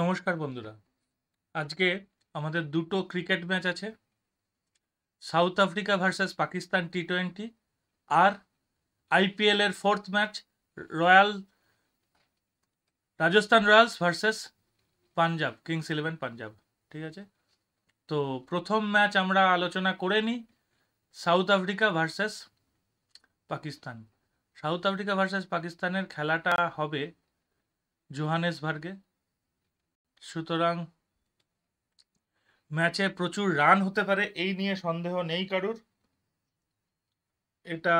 নমস্কার বন্ধুরা আজকে আমাদের দুটো ক্রিকেট ম্যাচ আছে South Africa versus Pakistan T twenty আর আইপিএলের fourth match Royal Rajasthan Royals versus Punjab Kings eleven Punjab ঠিক আছে তো প্রথম ম্যাচ আমরা আলোচনা করে নিই South Africa versus Pakistan South Africa versus পাকিস্তানের খেলাটা হবে জোহানেসবার্গে সুতরাং ম্যাচে প্রচুর রান হতে পারে এই নিয়ে সন্দেহ নেই কারুর এটা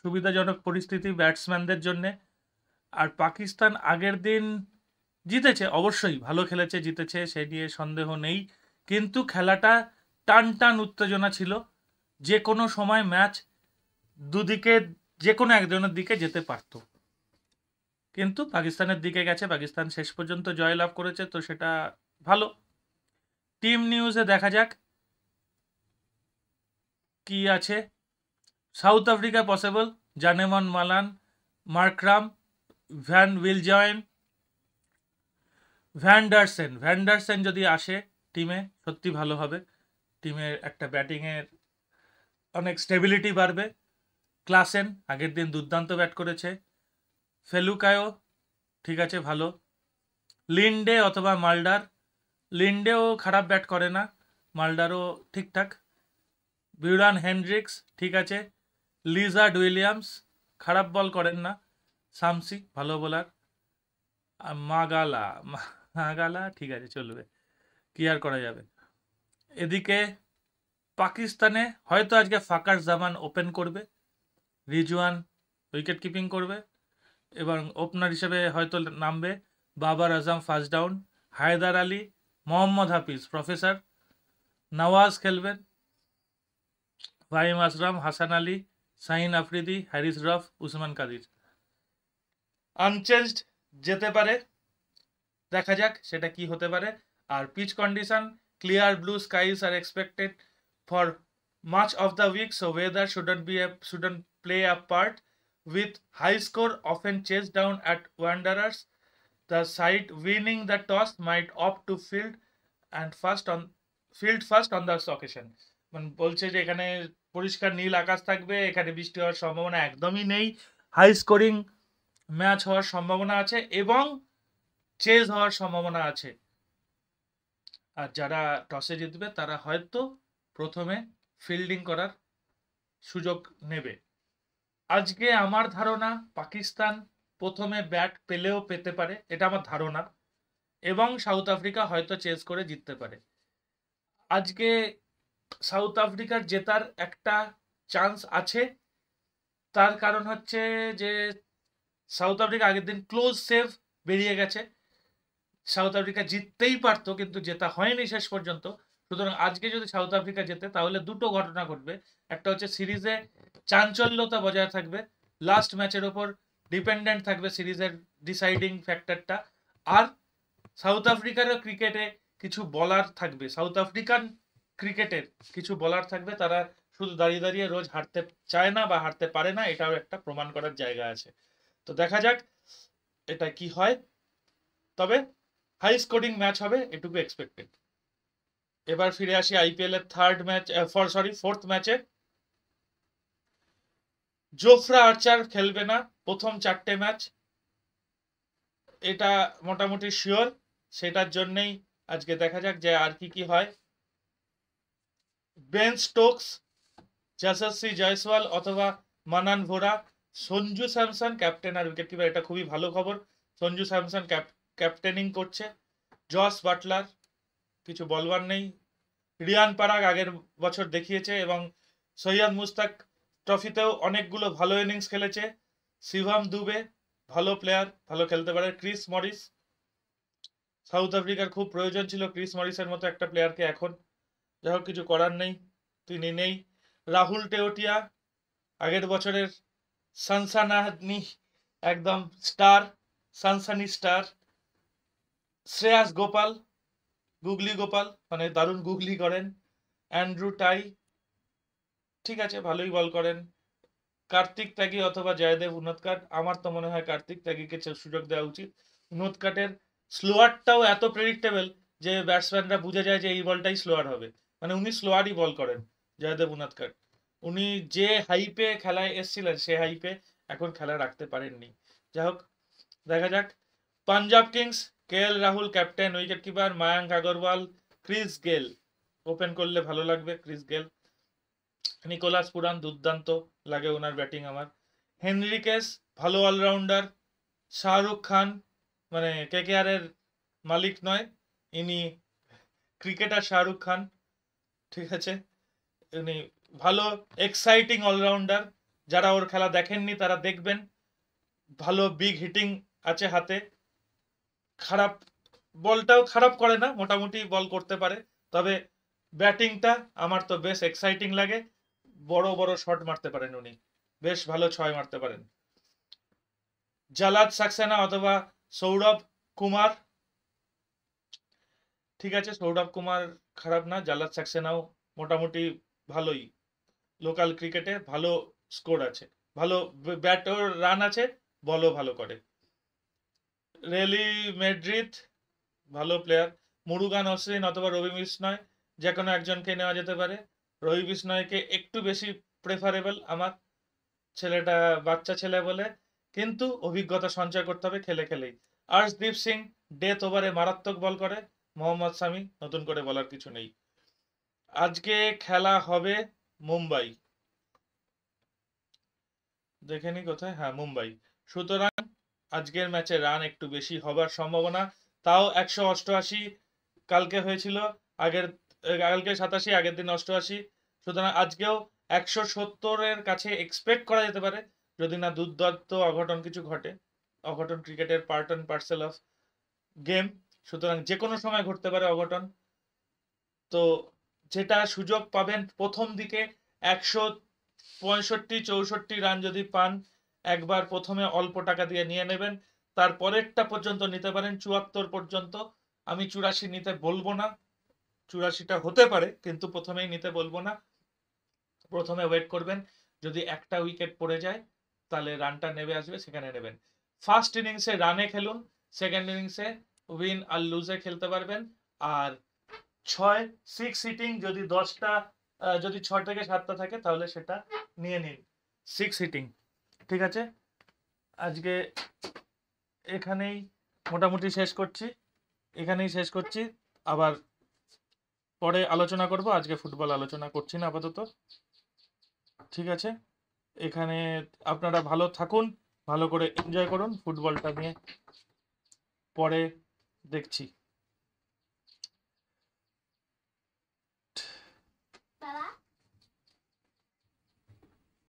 সুবিধাজনক পরিস্থিতি ব্যাটসম্যানদের জন্যে আর পাকিস্তান আগের দিন জিতেছে অবশ্যই ভালো খেলেছে জিতেছে সে নিয়ে সন্দেহ নেই কিন্তু খেলাটা টান টান উত্তেজনা ছিল যে কোনো সময় ম্যাচ দুদিকে যে কোনো একজনের দিকে যেতে পারতো কিন্তু পাকিস্তানের দিকে গেছে পাকিস্তান শেষ পর্যন্ত জয়লাভ করেছে তো সেটা ভালো টিম নিউজে দেখা যাক কি আছে South Africa possible Janneman Malan Markram van Viljoen van der Dussen van der Dussen যদি আসে টিমে সত্যি ভালো হবে টিমের একটা ব্যাটিংয়ের অনেক স্টেবিলিটি বাড়বে ক্লাসেন আগের দিন দুর্দান্ত ব্যাট করেছে ফেলুকায়ও ঠিক আছে ভালো লিন্ডে অথবা মালডার লিন্ডেও খারাপ ব্যাট করে না মালডারও ঠিকঠাক বিউরান হেনড্রিক্স ঠিক আছে লিজা উইলিয়ামস খারাপ বল করেন না সামসি ভালো বোলার আর মাগালা মাগালা ঠিক আছে চলবে কি আর করা যাবে এদিকে পাকিস্তানে হয়তো আজকে ফাকার জামান ওপেন করবে রিজওয়ান উইকেট কিপিং করবে এবং ওপেনার হিসেবে হয়তো নামবে Babar Azam first down Haider Ali Mohammad Hafeez professor Nawaz খেলবেন ফাহিম আসরাম হাসান আলী সাইন আফ্রিদি হ্যারিস রফ উসমান কাদির আনচেঞ্জড যেতে পারে দেখা যাক সেটা কি হতে পারে আর pitch condition clear blue skies আর expected for much of the week so weather shouldn't be shouldn't play a part with high score often chased down at Wanderers. The side winning the toss might opt to field and first on field first on this occasion. মানে বলছে যে এখানে পরিষ্কার নীল আকাশ থাকবে এখানে বৃষ্টি হওয়ার সম্ভাবনা একদমই নেই হাই স্কোরিং ম্যাচ হওয়ার সম্ভাবনা আছে এবং চেজ হওয়ার সম্ভাবনা আছে আর যারা টসে জিতবে তারা হয়তো প্রথমে ফিল্ডিং করার সুযোগ নেবে আজকে আমার ধারণা পাকিস্তান প্রথমে ব্যাট পেলেও পেতে পারে এটা আমার ধারণা এবং সাউথ আফ্রিকা হয়তো চেস করে জিততে পারে আজকে সাউথ আফ্রিকার জেতার একটা চান্স আছে তার কারণ হচ্ছে যে সাউথ আফ্রিকা আগের দিন ক্লোজ সেভ বেরিয়ে গেছে সাউথ আফ্রিকা জিততেই পারতো কিন্তু জেতা হয়নি শেষ পর্যন্ত সুতরাং আজকে যদি সাউথ আফ্রিকা যেতে তাহলে দুটো ঘটনা ঘটবে একটা হচ্ছে সিরিজে চাঞ্চল্যতা বজায় থাকবে লাস্ট ম্যাচের ওপর ডিপেন্ডেন্ট থাকবে সিরিজের ডিসাইডিং ফ্যাক্টরটা আর সাউথ আফ্রিকারও ক্রিকেটে কিছু বলার থাকবে সাউথ আফ্রিকান ক্রিকেটের কিছু বলার থাকবে তারা শুধু দাঁড়িয়ে দাঁড়িয়ে রোজ হারতে চায় না বা হারতে পারে না এটাও একটা প্রমাণ করার জায়গা আছে তো দেখা যাক এটা কি হয় তবে হাই স্কোরিং ম্যাচ হবে এটুকু এক্সপেক্টেড এবার ফিরে আসি আইপিএল এর third match for sorry fourth ম্যাচে জোফরা আর্চার খেলবে না প্রথম চারটে ম্যাচ এটা মোটামুটি শিওর সেটার জন্যেই আজকে দেখা যাক যে আর কি কি হয় বেন স্টোকস যশস্বী জয়সওয়াল অথবা মানান ভোরা সঞ্জু স্যামসন ক্যাপ্টেন আর উইকেট কিপার এটা খুবই ভালো খবর সঞ্জু স্যামসন ক্যাপ্টেনিং করছে জস বাটলার কিছু বলবার নেই রিয়ান পারাগ আগের বছর দেখিয়েছে এবং সৈয়দ মুস্তাক ট্রফিতেও অনেকগুলো ভালো ইনিংস খেলেছে শিভম দুবে ভালো প্লেয়ার ভালো খেলতে পারে ক্রিস মরিস সাউথ আফ্রিকার খুব প্রয়োজন ছিল ক্রিস মরিসের মতো একটা প্লেয়ারকে এখন যাই হোক কিছু করার নেই তিনি নেই রাহুল টেওটিয়া আগের বছরের সানসানাহনি একদম স্টার সানসানি স্টার শ্রেয়াস গোপাল গুগলি গোপাল মানে দারুণ গুগলি করেন অ্যান্ড্রু টাই ঠিক আছে ভালোই বল করেন কার্তিক ত্যাগী অথবা জয়দেব উন্নতকাট আমার তো মনে হয় কার্তিক ত্যাগীকে সুযোগ দেওয়া উচিত উন্নতকাটের স্লোয়ারটাও এত প্রেডিক্টেবল যে ব্যাটসম্যানরা বুঝে যায় যে এই বলটাই স্লোয়ার হবে মানে উনি স্লোয়ারই বল করেন জয়দেব উন্নতকাট উনি যে হাইপে খেলায় এসেছিলেন সে হাইপে এখন খেলা রাখতে পারেননি যাই হোক দেখা যাক Punjab Kings K L Rahul captain wicket keeper Mayank Agarwal Chris Gayle open করলে ভালো লাগবে ক্রিস গেল নিকোলাস পুরান দুর্দান্ত লাগে ওনার ব্যাটিং আমার হেনরিকেস ভালো অলরাউন্ডার শাহরুখ খান মানে কে কে এর মালিক নয় ইনি ক্রিকেটার শাহরুখ খান ঠিক আছে ইনি ভালো এক্সাইটিং অলরাউন্ডার যারা ওর খেলা দেখেননি তারা দেখবেন ভালো বিগ হিটিং আছে হাতে খারাপ বলটাও খারাপ করে না মোটামুটি বল করতে পারে তবে ব্যাটিংটা আমার তো বেশ এক্সাইটিং লাগে বড় বড় শট মারতে পারেন উনি বেশ ভালো ছয় মারতে পারেন জালাদ সাকসেনা অথবা সৌরভ কুমার ঠিক আছে সৌরভ কুমার খারাপ না জালাদ সাকসেনাও মোটামুটি ভালোই লোকাল ক্রিকেটে ভালো স্কোর আছে ভালো ব্যাট রান আছে বলও ভালো করে রেলি মেড্রিথ ভালো প্লেয়ার মুরুগান অশ্রিন অথবা রবি বিষ্ণয় যে কোনো একজনকে নেওয়া যেতে পারে রবি বিষ্ণয়কে একটু বেশি প্রেফারেবল আমার ছেলেটা বাচ্চা ছেলে বলে কিন্তু অভিজ্ঞতা সঞ্চয় করতে হবে খেলে খেলেই আর্শদীপ সিং ডেথ ওভারে মারাত্মক বল করে মোহাম্মদ সামি নতুন করে বলার কিছু নেই আজকে খেলা হবে মুম্বাই দেখে কোথায় হ্যাঁ মুম্বাই সুতরাং আজকের ম্যাচে রান একটু বেশি হবার সম্ভাবনা তাও একশো অষ্টআশি কালকে হয়েছিল আগের কালকে সাতাশি আগের দিন অষ্টআশি সুতরাং আজকেও একশো সত্তরের কাছে এক্সপেক্ট করা যেতে পারে যদি না দুর্দান্ত অঘটন কিছু ঘটে অঘটন ক্রিকেটের part and parcel of game সুতরাং যে কোনো সময় ঘটতে পারে অঘটন তো যেটা সুযোগ পাবেন প্রথম দিকে একশো পঁয়ষট্টি চৌষট্টি রান যদি পান একবার প্রথমে অল্প টাকা দিয়ে নিয়ে নেবেন তারপরেরটা পর্যন্ত নিতে পারেন চুয়াত্তর পর্যন্ত আমি চুরাশি নিতে বলবো না চুরাশিটা হতে পারে কিন্তু প্রথমেই নিতে বলবো না প্রথমে ওয়েট করবেন যদি একটা উইকেট পড়ে যায় তাহলে রানটা নেমে আসবে সেখানে নেবেন ফার্স্ট ইনিংসে রানে খেলুন সেকেন্ড ইনিংসে উইন আর লুজে খেলতে পারবেন আর ছয় সিক্স হিটিং যদি দশটা যদি ছ থেকে সাতটা থাকে তাহলে সেটা নিয়ে নিন সিক্স হিটিং ঠিক আছে আজকে এখানেই মোটামুটি শেষ করছি এখানেই শেষ করছি আবার পরে আলোচনা করব আজকে ফুটবল আলোচনা করছি না আপাতত ঠিক আছে এখানে আপনারা ভালো থাকুন ভালো করে এনজয় করুন ফুটবলটা নিয়ে পরে দেখছি